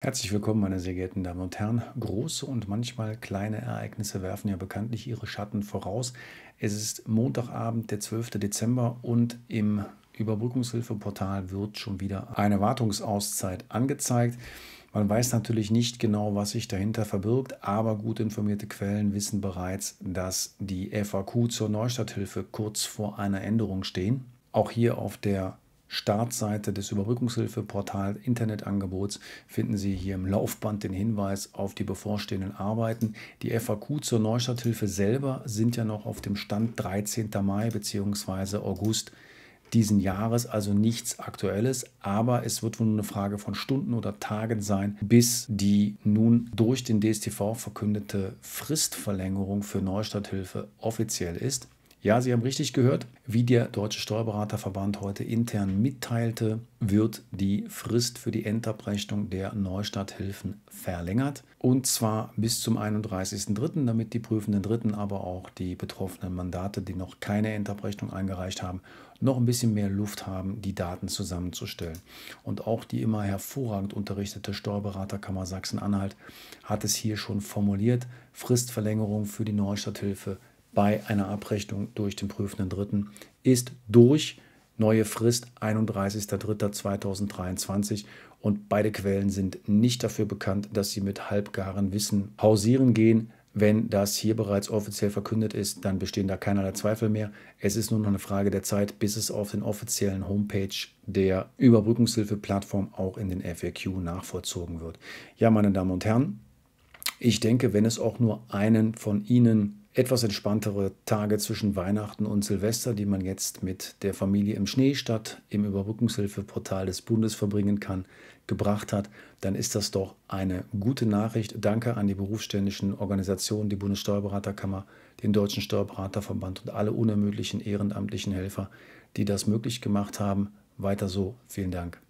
Herzlich willkommen, meine sehr geehrten Damen und Herren. Große und manchmal kleine Ereignisse werfen ja bekanntlich ihre Schatten voraus. Es ist Montagabend, der 12. Dezember, und im Überbrückungshilfeportal wird schon wieder eine Wartungsauszeit angezeigt. Man weiß natürlich nicht genau, was sich dahinter verbirgt, aber gut informierte Quellen wissen bereits, dass die FAQ zur Neustarthilfe kurz vor einer Änderung stehen. Auch hier auf der Startseite des Überbrückungshilfeportals Internetangebots finden Sie hier im Laufband den Hinweis auf die bevorstehenden Arbeiten. Die FAQ zur Neustarthilfe selber sind ja noch auf dem Stand 13. Mai bzw. August diesen Jahres, also nichts Aktuelles, aber es wird wohl nur eine Frage von Stunden oder Tagen sein, bis die nun durch den DSTV verkündete Fristverlängerung für Neustarthilfe offiziell ist. Ja, Sie haben richtig gehört. Wie der Deutsche Steuerberaterverband heute intern mitteilte, wird die Frist für die Endabrechnung der Neustarthilfen verlängert. Und zwar bis zum 31.03., damit die prüfenden Dritten, aber auch die betroffenen Mandate, die noch keine Endabrechnung eingereicht haben, noch ein bisschen mehr Luft haben, die Daten zusammenzustellen. Und auch die immer hervorragend unterrichtete Steuerberaterkammer Sachsen-Anhalt hat es hier schon formuliert. Fristverlängerung für die Neustarthilfe bei einer Abrechnung durch den prüfenden Dritten ist durch neue Frist 31.03.2023 und beide Quellen sind nicht dafür bekannt, dass sie mit halbgaren Wissen hausieren gehen. Wenn das hier bereits offiziell verkündet ist, dann bestehen da keinerlei Zweifel mehr. Es ist nur noch eine Frage der Zeit, bis es auf den offiziellen Homepage der Überbrückungshilfe-Plattform auch in den FAQ nachvollzogen wird. Ja, meine Damen und Herren, ich denke, wenn es auch nur einen von Ihnen etwas entspanntere Tage zwischen Weihnachten und Silvester, die man jetzt mit der Familie im Schneestadt im Überbrückungshilfeportal des Bundes verbringen kann, gebracht hat, dann ist das doch eine gute Nachricht. Danke an die berufsständischen Organisationen, die Bundessteuerberaterkammer, den Deutschen Steuerberaterverband und alle unermüdlichen ehrenamtlichen Helfer, die das möglich gemacht haben. Weiter so. Vielen Dank.